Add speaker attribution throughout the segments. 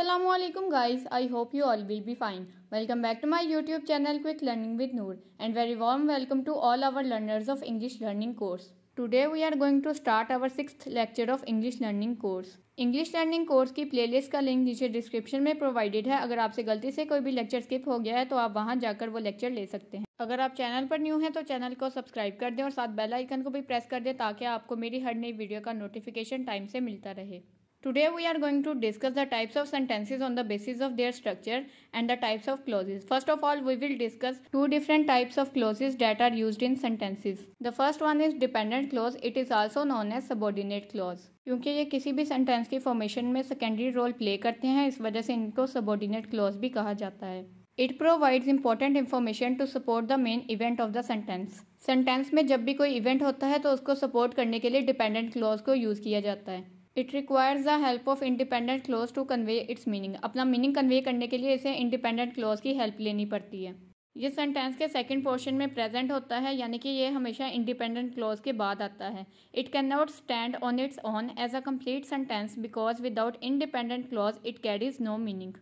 Speaker 1: Aslam guys I hope you all will be fine welcome back to my YouTube channel quick learning with Noor and very warm welcome to all our learners of English learning course today we are going to start our six lecture of English learning course English learning course की playlist का link नीचे description में provided है अगर आपसे गलती से कोई भी लेक्चर स्किप हो गया है तो आप वहां जाकर वो लेक्चर ले सकते हैं अगर आप चैनल पर न्यू हैं तो चैनल को सब्सक्राइब कर दें और साथ बेल आइकन को भी प्रेस कर दें ताकि आपको मेरी हर नई वीडियो का नोटिफिकेशन टाइम से मिलता रहे Today we are going to discuss the types of sentences on the basis of their structure and the types of clauses. First of all, we will discuss two different types of clauses that are used in sentences. The first one is dependent clause. It is also known as subordinate clause. क्योंकि ये किसी भी sentence की formation में secondary role play करते हैं इस वजह से इनको सबॉर्डिनेट क्लॉज भी कहा जाता है it provides important information to support the main event of the sentence sentence में जब भी कोई इवेंट होता है तो उसको सपोर्ट करने के लिए डिपेंडेंट क्लॉज को यूज़ किया जाता है it requires the help of independent clause to convey its meaning अपना मीनिंग कन्वे करने के लिए इसे इंडिपेंडेंट क्लॉज की हेल्प लेनी पड़ती है ये सेंटेंस के सेकंड पोर्शन में प्रेजेंट होता है यानी कि ये हमेशा इंडिपेंडेंट क्लॉज के बाद आता है it can not stand on its own as a complete sentence because without independent clause it carries no meaning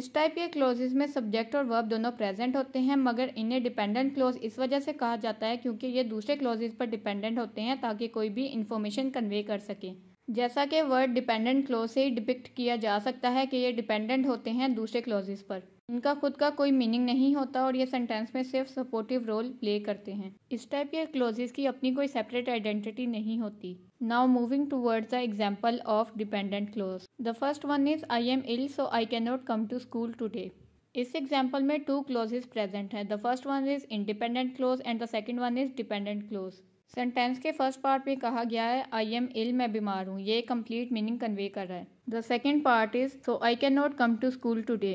Speaker 1: इस टाइप के क्लॉजेज में सब्जेक्ट और वर्ब दोनों प्रेजेंट होते हैं मगर इन्हें डिपेंडेंट क्लॉज इस वजह से कहा जाता है क्योंकि ये दूसरे क्लॉजेज पर डिपेंडेंट होते हैं ताकि कोई भी इन्फॉर्मेशन कन्वे कर सके जैसा कि वर्ड डिपेंडेंट क्लोज से ही डिपिक्ट किया जा सकता है कि ये डिपेंडेंट होते हैं दूसरे क्लोजेस पर इनका खुद का कोई मीनिंग नहीं होता और ये सेंटेंस में सिर्फ सपोर्टिव रोल प्ले करते हैं इस टाइप के क्लोजेस की अपनी कोई सेपरेट आइडेंटिटी नहीं होती now moving towards the example of dependent clause the first one is I am ill so I can not come to school today इस एग्जाम्पल में टू क्लोजेज प्रेजेंट हैं the first one is independent clause and the second one is dependent clause sentence के first part में कहा गया है आई am ill मैं बीमार हूँ ये कंप्लीट मीनिंग कन्वे कर रहा है the second part is so I can not come to school today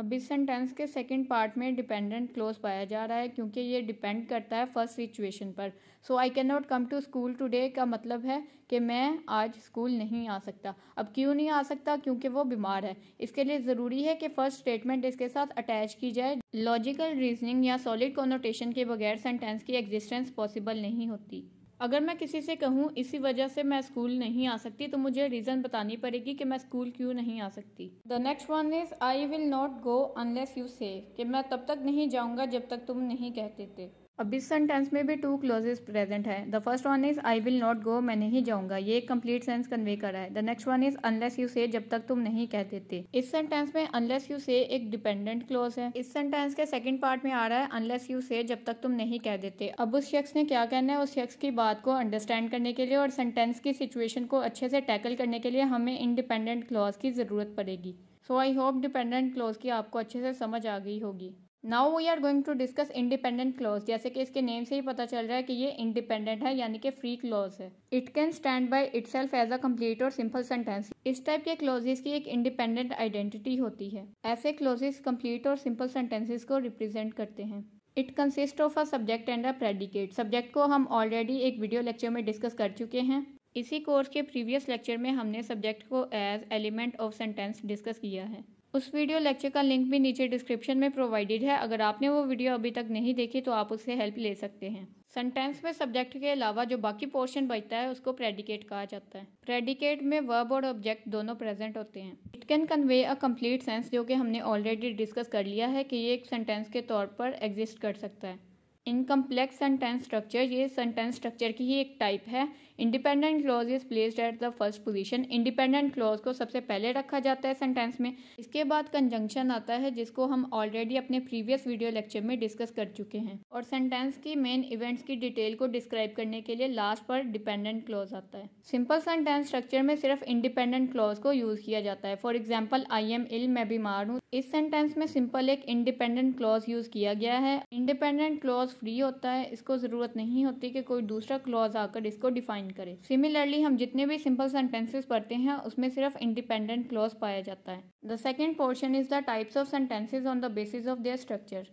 Speaker 1: अब इस सेंटेंस के सेकंड पार्ट में डिपेंडेंट क्लोज पाया जा रहा है क्योंकि ये डिपेंड करता है फर्स्ट सिचुएशन पर so I can not come to school today का मतलब है कि मैं आज स्कूल नहीं आ सकता अब क्यों नहीं आ सकता क्योंकि वो बीमार है इसके लिए ज़रूरी है कि फर्स्ट स्टेटमेंट इसके साथ अटैच की जाए लॉजिकल रीजनिंग या सॉलिड कॉनोटेशन के बगैर सेंटेंस की एग्जिस्टेंस पॉसिबल नहीं होती अगर मैं किसी से कहूँ इसी वजह से मैं स्कूल नहीं आ सकती तो मुझे रीज़न बतानी पड़ेगी कि मैं स्कूल क्यों नहीं आ सकती the next one is I will not go unless you say मैं तब तक नहीं जाऊँगा जब तक तुम नहीं कहते थे अब इस सेंटेंस में भी टू क्लोजेस प्रेजेंट है the first one is I will not go मैं नहीं जाऊंगा ये एक कंप्लीट सेंस कन्वे कर रहा है the next one is unless you say जब तक तुम नहीं कह देते इस सेंटेंस में अनलेस यू से एक डिपेंडेंट क्लोज है इस सेंटेंस के सेकंड पार्ट में आ रहा है अनलेस यू से जब तक तुम नहीं कह देते अब उस शख्स ने क्या कहना है उस शख्स की बात को अंडरस्टैंड करने के लिए और सेंटेंस की सिचुएशन को अच्छे से टैकल करने के लिए हमें इनडिपेंडेंट क्लॉज की ज़रूरत पड़ेगी so I hope dependent clause की आपको अच्छे से समझ आ गई होगी now we are going to discuss independent clause जैसे कि इसके नेम से ही पता चल रहा है कि ये इंडिपेंडेंट है यानी कि फ्री क्लॉज है it can stand by itself as a complete और सिंपल सेंटेंस इस टाइप के क्लॉजेस की एक इंडिपेंडेंट आइडेंटिटी होती है ऐसे क्लोजेस कम्प्लीट और सिंपल सेंटेंसेस को रिप्रेजेंट करते हैं it consist of a subject and a predicate subject को हम ऑलरेडी एक वीडियो लेक्चर में डिस्कस कर चुके हैं इसी कोर्स के प्रीवियस लेक्चर में हमने सब्जेक्ट को as element of sentence discuss किया है उस वीडियो लेक्चर का लिंक भी नीचे डिस्क्रिप्शन में प्रोवाइडेड है अगर आपने वो वीडियो अभी तक नहीं देखी तो आप उससे हेल्प ले सकते हैं सेंटेंस में सब्जेक्ट के अलावा जो बाकी पोर्शन बचता है उसको प्रेडिकेट कहा जाता है प्रेडिकेट में वर्ब और ऑब्जेक्ट दोनों प्रेजेंट होते हैं it can convey a complete sense जो कि हमने ऑलरेडी डिस्कस कर लिया है कि ये एक सेंटेंस के तौर पर एग्जिस्ट कर सकता है इनकम्प्लेक्स सेंटेंस स्ट्रक्चर ये सेंटेंस स्ट्रक्चर की ही एक टाइप है independent clause is placed at the first position independent clause को सबसे पहले रखा जाता है सेंटेंस में इसके बाद कंजंक्शन आता है जिसको हम ऑलरेडी अपने प्रीवियस वीडियो लेक्चर में डिस्कस कर चुके हैं और सेंटेंस की मेन इवेंट्स की डिटेल को डिस्क्राइब करने के लिए लास्ट पर डिपेंडेंट क्लॉज आता है सिंपल सेंटेंस स्ट्रक्चर में सिर्फ इंडिपेंडेंट क्लॉज को यूज किया जाता है for example I am ill मैं बीमार हूँ इस सेंटेंस में सिंपल एक इंडिपेंडेंट क्लॉज यूज किया गया है इंडिपेंडेंट क्लॉज फ्री होता है इसको जरूरत नहीं होती कि कोई दूसरा क्लॉज आकर इसको डिफाइन फाइंड करें सिमिलरली हम जितने भी सिंपल सेंटेंसेस पढ़ते हैं उसमें सिर्फ इंडिपेंडेंट क्लॉज पाया जाता है the second portion is the types of sentences on the basis of their structure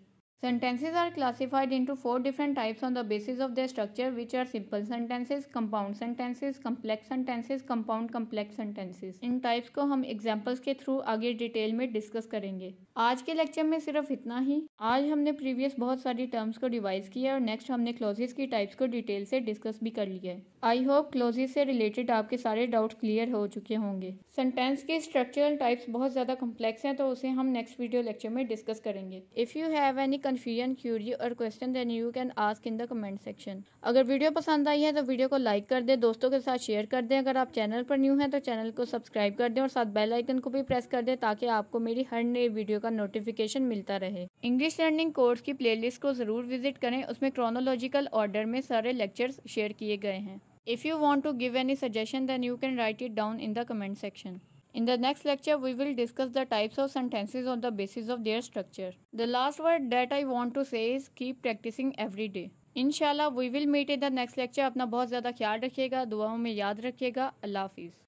Speaker 1: Sentences are classified into four different types on the basis of their structure which are simple sentences, compound sentences, complex sentences, compound complex sentences. इन types को हम examples के through आगे detail में discuss करेंगे आज के lecture में सिर्फ इतना ही आज हमने previous बहुत सारी terms को revise किया और next हमने clauses की types को detail से discuss भी कर लिया है आई होप क्लोजेज से रिलेटेड आपके सारे डाउट क्लियर हो चुके होंगे सेंटेंस के स्ट्रक्चरल टाइप्स बहुत ज़्यादा कॉम्प्लेक्स हैं तो उसे हम नेक्स्ट वीडियो लेक्चर में डिस्कस करेंगे if you have any confusion query और question then you can ask in the comment section अगर वीडियो पसंद आई है तो वीडियो को लाइक कर दें दोस्तों के साथ शेयर कर दें अगर आप चैनल पर न्यू हैं तो चैनल को सब्सक्राइब कर दें और साथ बेल आइकन को भी प्रेस कर दें ताकि आपको मेरी हर नई वीडियो का नोटिफिकेशन मिलता रहे इंग्लिश लर्निंग कोर्स की प्ले को ज़रूर विजिट करें उसमें क्रोनोलॉजिकल ऑर्डर में सारे लेक्चर्स शेयर किए गए हैं if you want to give any suggestion then you can write it down in the comment section In the next lecture, we will discuss the types of sentences on the basis of their structure. The last word that I want to say is keep practicing every day. Inshallah, we will meet in the next lecture. अपना बहुत ज़्यादा ख्याल रखिएगा दुआओं में याद रखिएगा Allah Hafiz.